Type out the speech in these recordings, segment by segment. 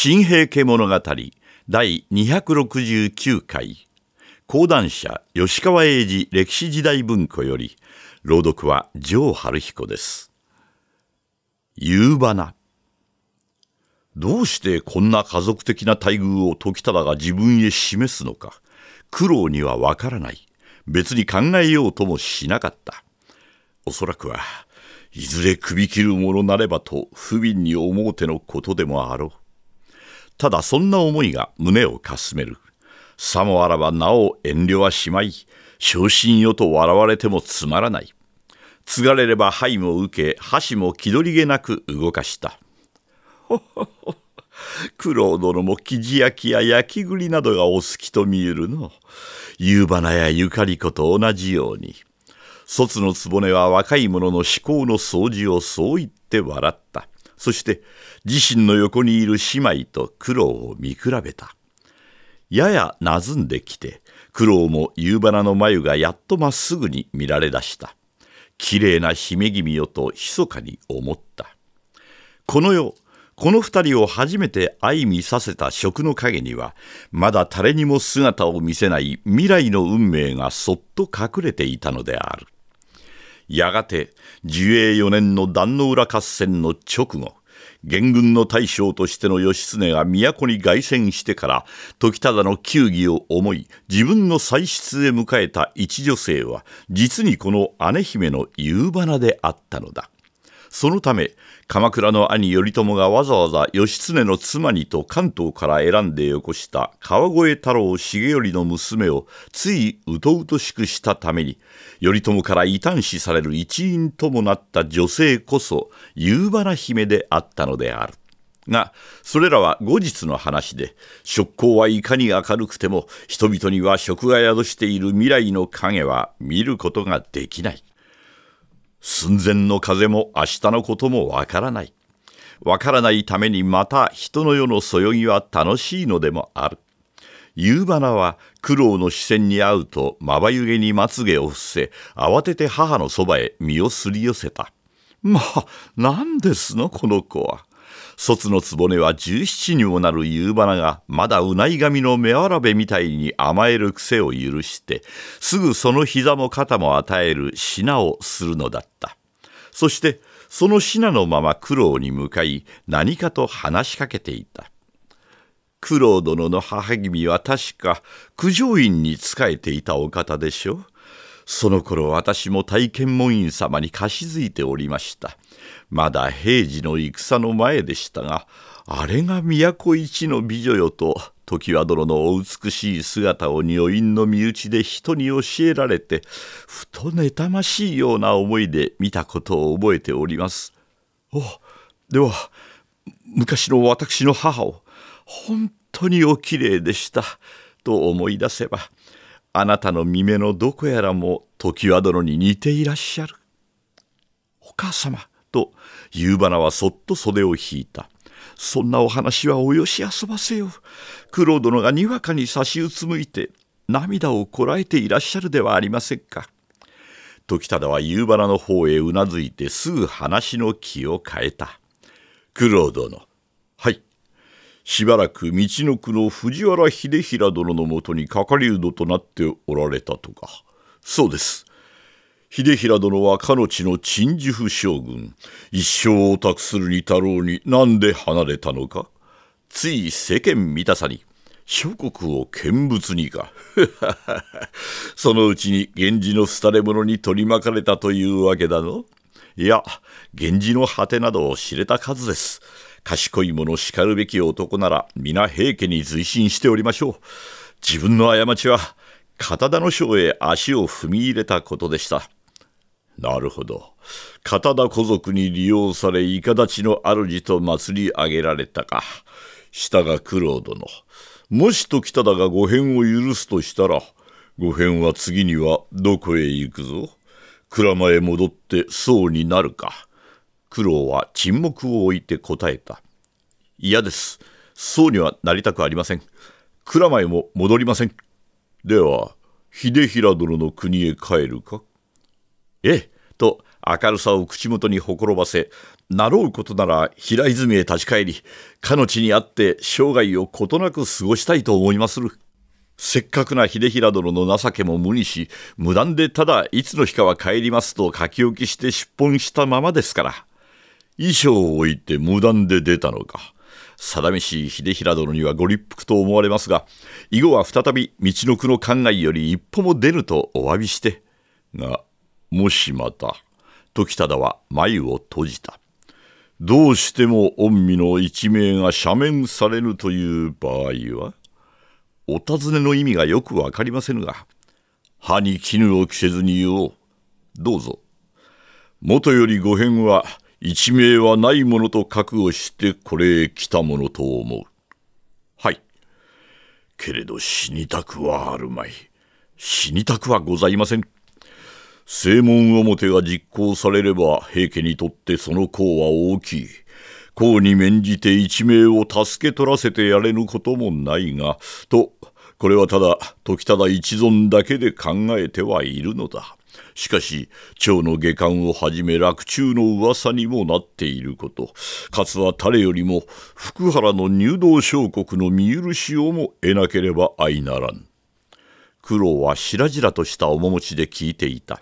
新平家物語第269回講談社吉川英治歴史時代文庫より朗読は城春彦です夕花どうしてこんな家族的な待遇を時忠が自分へ示すのか苦労にはわからない別に考えようともしなかったおそらくはいずれ首切るものなればと不憫に思うてのことでもあろうただそんな思いが胸をかすめる。さもあらばなお遠慮はしまい、昇進よと笑われてもつまらない。継がれれば灰も受け、箸も気取りげなく動かした。ほほほ。九郎殿も生地焼きや焼き栗などがお好きと見えるの。夕花やゆかり子と同じように。卒の局は若い者の思考の掃除をそう言って笑った。そして自身の横にいる姉妹と苦労を見比べた。ややなずんできて、苦労も夕花の眉がやっとまっすぐに見られだした。綺麗な姫君よと密かに思った。この世、この二人を初めて相見させた食の陰には、まだ誰にも姿を見せない未来の運命がそっと隠れていたのである。やがて寿永4年の壇ノ浦合戦の直後元軍の大将としての義経が都に凱旋してから時忠の球技を思い自分の歳出へ迎えた一女性は実にこの姉姫の夕花であったのだ。そのため鎌倉の兄頼朝がわざわざ義経の妻にと関東から選んでよこした川越太郎重頼の娘をついうとうとしくしたために頼朝から異端視される一員ともなった女性こそ夕花姫であったのである。がそれらは後日の話で職行はいかに明るくても人々には職が宿している未来の影は見ることができない。寸前の風も明日のこともわからない。わからないためにまた人の世のそよぎは楽しいのでもある。夕花は苦労の視線に合うとまばゆげにまつげを伏せ慌てて母のそばへ身をすり寄せた。まあ何ですのこの子は。卒の局は十七にもなる夕花がまだうない髪の目わらべみたいに甘える癖を許してすぐその膝も肩も与える品をするのだったそしてその品のまま九郎に向かい何かと話しかけていた九郎殿の母君は確か九条院に仕えていたお方でしょうその頃私も体験門院様に貸し付いておりました。まだ平時の戦の前でしたが、あれが都一の美女よと、時は殿のお美しい姿を女院の身内で人に教えられて、ふと妬ましいような思いで見たことを覚えております。お、では、昔の私の母を、本当におきれいでした、と思い出せば、あなたの見目のどこやらも常盤殿に似ていらっしゃる。お母様、と夕花はそっと袖を引いた。そんなお話はおよし遊ばせよ九郎殿がにわかに差しうつむいて涙をこらえていらっしゃるではありませんか。時忠は夕花の方へうなずいてすぐ話の気を変えた。九郎殿、しばらく道の区の藤原秀衡殿のもとに係どとなっておられたとかそうです秀衡殿は彼の地の陳寿府将軍一生を託するに太郎になんで離れたのかつい世間見たさに諸国を見物にか そのうちに源氏の廃れ者に取り巻かれたというわけだぞ。いや源氏の果てなどを知れた数です賢い者しかるべき男なら皆平家に随心しておりましょう。自分の過ちは、片田の将へ足を踏み入れたことでした。なるほど。片田小族に利用され、いかだちの主と祭り上げられたか。下が九郎殿。もし時忠が御変を許すとしたら、御変は次にはどこへ行くぞ。蔵馬へ戻って僧になるか。苦労は沈黙を置いて答えた。嫌です。そうにはなりたくありません。蔵前も戻りません。では、秀衡殿の国へ帰るかええ、と明るさを口元にほころばせ、なろうことなら平泉へ立ち返り、かの地にあって生涯をことなく過ごしたいと思いまする。せっかくな秀衡殿の情けも無にし、無断でただいつの日かは帰りますと書き置きして出奔したままですから。衣装を置いて無断で出たのか。定めし秀平殿にはご立腹と思われますが、以後は再び道の区の考えより一歩も出ぬとお詫びして。が、もしまた、時忠は眉を閉じた。どうしても御身の一命が赦免されるという場合は、お尋ねの意味がよくわかりませぬが、歯に絹を着せずに言おう。どうぞ。もとよりご返は、一命はないものと覚悟してこれへ来たものと思う。はい。けれど死にたくはあるまい。死にたくはございません。正門表が実行されれば平家にとってその功は大きい。功に免じて一命を助け取らせてやれぬこともないが、と、これはただ時忠一存だけで考えてはいるのだ。しかし、蝶の下巻をはじめ落中の噂にもなっていること。かつは誰よりも、福原の入道小国の見許しをも得なければ相ならん。九郎はしらじらとした面持ちで聞いていた。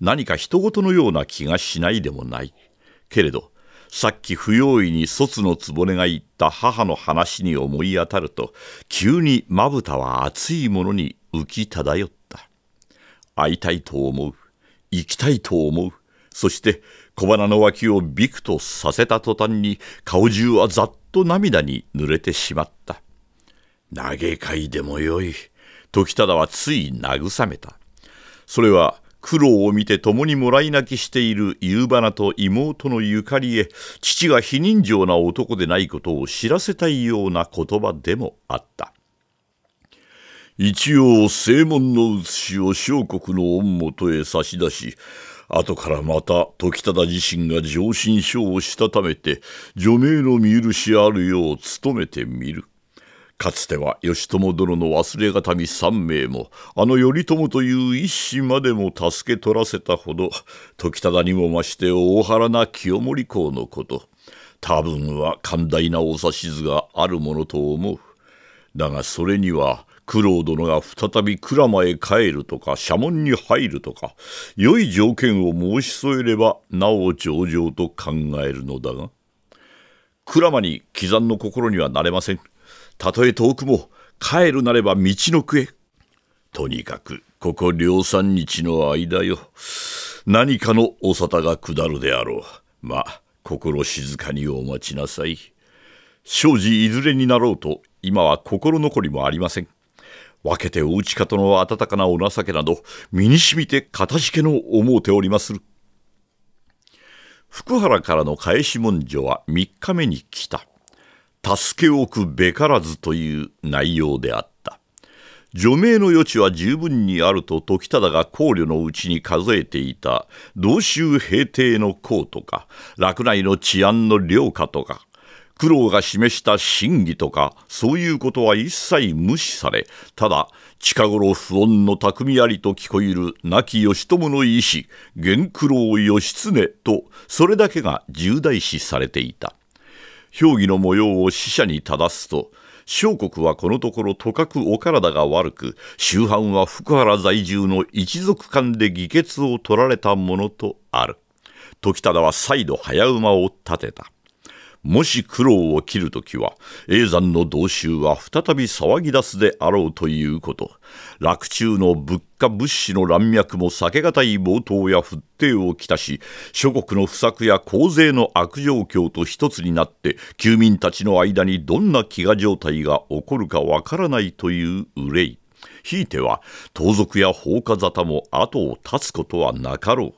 何か人事のような気がしないでもない。けれど、さっき不用意に卒の局が言った母の話に思い当たると、急にまぶたは熱いものに浮き漂った。会いたいと思う行きたいと思うそして小鼻の脇をびくとさせた途端に顔中はざっと涙に濡れてしまった嘆かいでもよい時忠はつい慰めたそれは苦労を見て共にもらい泣きしている夕花と妹のゆかりへ父が非人情な男でないことを知らせたいような言葉でもあった一応正門の写しを小国の御元へ差し出し後からまた時忠自身が上申書をしたためて除名の見許しあるよう努めてみる。かつては義朝殿の忘れがたみ三名もあの頼朝という一子までも助け取らせたほど時忠にも増して大原な清盛公のこと多分は寛大なお指図があるものと思うだがそれには九郎殿が再び鞍馬へ帰るとか社門に入るとか良い条件を申し添えればなお上々と考えるのだが鞍馬に刻んの心にはなれませんたとえ遠くも帰るなれば道のくへとにかくここ両三日の間よ何かのお沙汰が下るであろうまあ心静かにお待ちなさい。庄司いずれになろうと今は心残りもありません。分けてお内方の温かなお情けなど、身にしみてかたじけの思うておりまする。福原からの返し文書は3日目に来た。助けおくべからずという内容であった。除名の余地は十分にあると時忠が考慮のうちに数えていた道州平定の功とか落内の治安の良化とか苦労が示した真偽とかそういうことは一切無視されただ近頃不穏の匠ありと聞こえる亡き義朝の意志源九郎義経とそれだけが重大視されていた評議の模様を死者に正すと小国はこのところとかくお体が悪く周藩は福原在住の一族間で議決を取られたものとある時忠は再度早馬を立てたもし苦労を切るときは、永山の道州は再び騒ぎ出すであろうということ。洛中の物価物資の乱脈も避けがたい冒頭や沸定をきたし、諸国の不作や洪税の悪状況と一つになって、休民たちの間にどんな飢餓状態が起こるかわからないという憂い。ひいては盗賊や放火沙汰も後を絶つことはなかろう。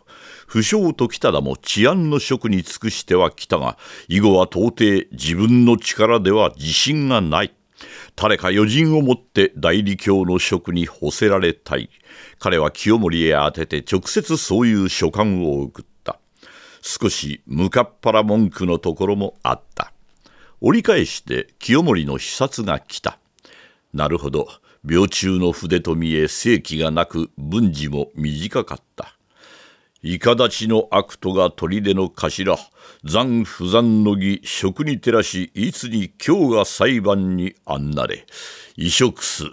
不祥とた田も治安の職に尽くしてはきたが、以後は到底自分の力では自信がない。誰か余人をもって代理教の職に干せられたい。彼は清盛へ宛てて直接そういう書簡を送った。少し向かっ腹文句のところもあった。折り返して清盛の視察が来た。なるほど。病中の筆と見え世紀がなく文字も短かったいかだちの悪とが砦の頭残不残の儀食に照らしいつに今日が裁判にあんなれ移植す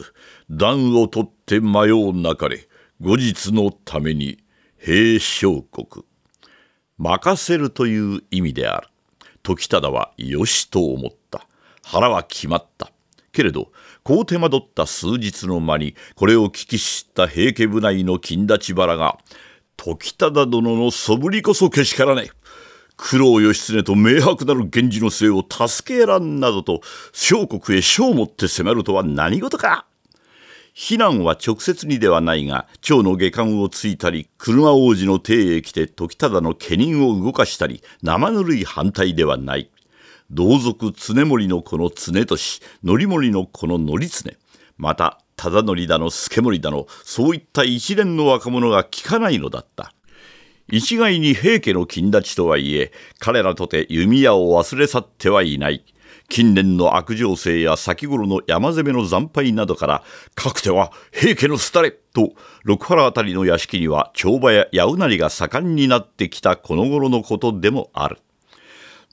断を取って迷うなかれ後日のために平小国任せるという意味である時忠はよしと思った腹は決まったけれどこう手間取った数日の間にこれを聞き知った平家部内の金立原が時忠殿のそぶりこそけしからね九郎義経と明白なる源氏の末を助けらんなどと小国へ賞をもって迫るとは何事か避難は直接にではないが蝶の下巻をついたり車王子の邸へ来て時忠の家人を動かしたり生ぬるい反対ではない。同族常盛のこの常俊則盛のこの則常また忠則だの助盛だのそういった一連の若者が聞かないのだった一概に平家の金立ちとはいえ彼らとて弓矢を忘れ去ってはいない近年の悪情勢や先頃の山攻めの惨敗などからかくては平家の廃れと六原辺りの屋敷には帳場や八うなりが盛んになってきたこの頃のことでもある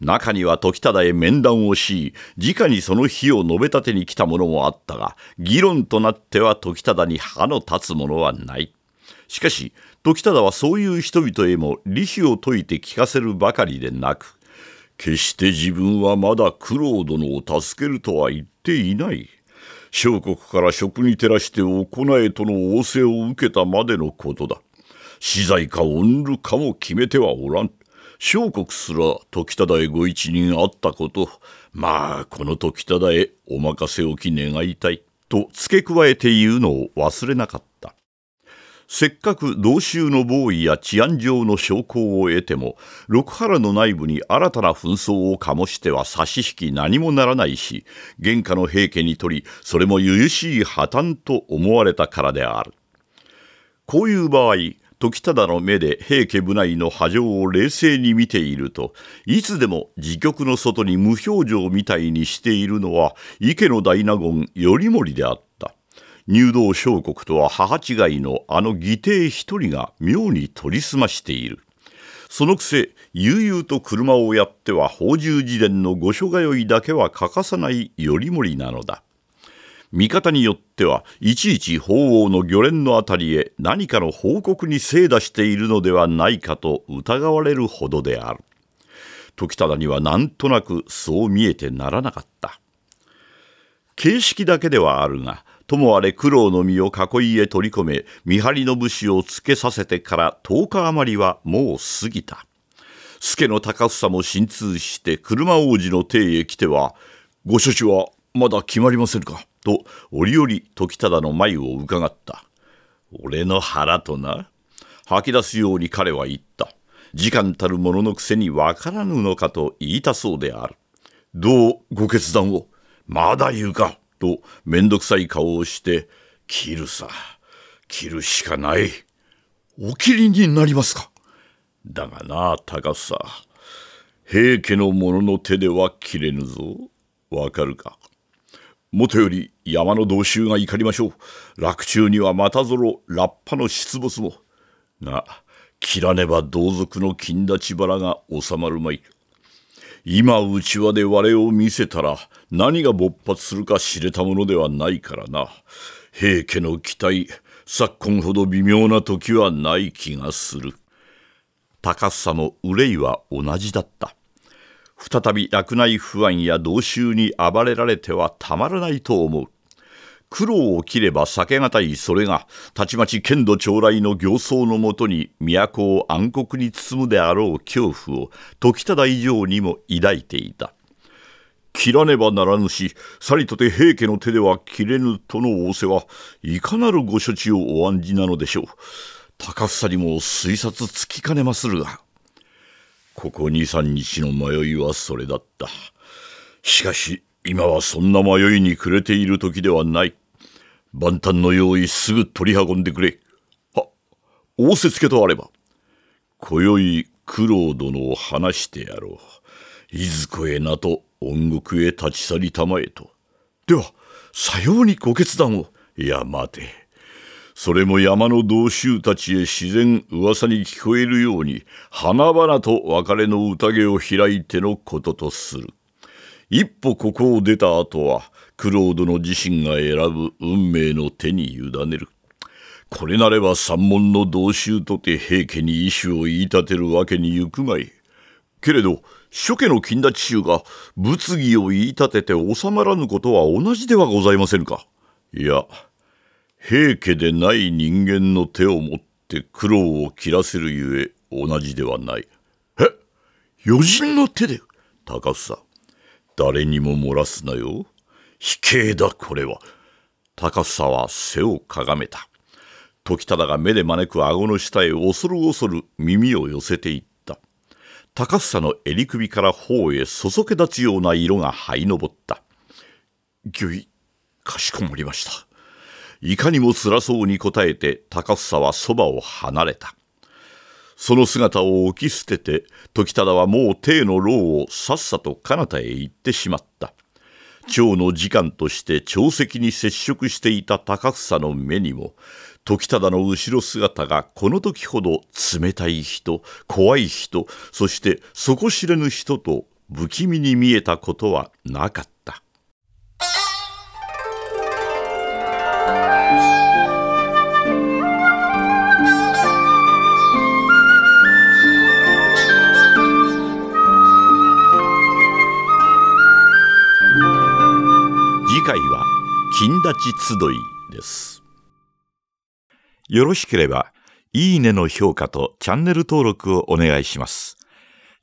中には時忠へ面談をし直にその日を述べ立てに来た者もあったが議論となっては時忠に歯の立つ者はないしかし時忠はそういう人々へも利子を説いて聞かせるばかりでなく決して自分はまだ九郎殿を助けるとは言っていない小国から職に照らして行えとの仰せを受けたまでのことだ資材か御るかも決めてはおらん小国すら時忠へご一任あったことまあこの時忠へお任せおき願いたいと付け加えて言うのを忘れなかったせっかく同州の防衛や治安上の証拠を得ても六原の内部に新たな紛争を醸しては差し引き何もならないし現下の平家にとりそれも由々しい破綻と思われたからであるこういう場合時忠の目で平家部内の波状を冷静に見ているといつでも自局の外に無表情みたいにしているのは池の大納言頼盛であった入道小国とは母違いのあの義弟一人が妙に取りすましているそのくせ悠々と車をやっては宝珠自伝の御所通いだけは欠かさない頼盛なのだ味方によってはいちいち法皇の御連のあたりへ何かの報告に精打しているのではないかと疑われるほどである時忠にはなんとなくそう見えてならなかった形式だけではあるがともあれ苦労の身を囲いへ取り込め見張りの武士をつけさせてから10日余りはもう過ぎた助の高房も心痛して車王子の邸へ来ては「ご処置はまだ決まりませんか?」と折々時忠の眉を伺った俺の腹とな吐き出すように彼は言った時間たる者のくせにわからぬのかと言いたそうであるどうご決断をまだ言うかとめんどくさい顔をして切るさ切るしかないお切りになりますかだがな高さ平家の者の手では切れぬぞわかるかもとより山の道衆が怒りましょう。落中にはまたぞろラッパの出没も。が、切らねば同族の金立ち腹が収まるまい。今うちわで我を見せたら何が勃発するか知れたものではないからな。平家の期待、昨今ほど微妙な時はない気がする。高さの憂いは同じだった。再び落内不安や同州に暴れられてはたまらないと思う。苦労を切れば避けがたいそれが、たちまち剣道将来の行僧のもとに都を暗黒に包むであろう恐怖を時忠以上にも抱いていた。切らねばならぬし、さりとて平家の手では切れぬとの仰せはいかなるご処置をお案じなのでしょう。高房にも推察つきかねまするが。ここ二三日の迷いはそれだったしかし今はそんな迷いに暮れている時ではない万端の用意すぐ取り運んでくれは仰せつけとあれば今宵九郎殿を話してやろういずこへなと恩国へ立ち去りたまえとではさようにご決断をいや待てそれも山の道衆たちへ自然噂に聞こえるように花々と別れの宴を開いてのこととする一歩ここを出た後はクロードの自身が選ぶ運命の手に委ねるこれなれば三門の同衆とて平家に意志を言い立てるわけに行くまいけれど諸家の金立衆が物議を言い立てて収まらぬことは同じではございませんかいや平家でない人間の手を持って苦労を切らせるゆえ同じではない。え余人の手で高房、誰にも漏らすなよ。卑怯だこれは。高房は背をかがめた。時忠が目で招く顎の下へ恐る恐る耳を寄せていった。高房の襟首から頬へそそけ立つような色が這い上った。ぎゅい、かしこまりました。いかにも辛そうに答えて高房はそばを離れた。その姿を置き捨てて、時忠はもう帝の牢をさっさと彼方へ行ってしまった。蝶の時間として朝席に接触していた高房の目にも、時忠の後ろ姿がこの時ほど冷たい人、怖い人、そして底知れぬ人と不気味に見えたことはなかった。回は金立ち集いです。よろしければ、いいねの評価とチャンネル登録をお願いします。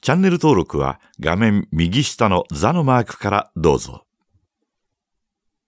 チャンネル登録は画面右下の座のマークからどうぞ。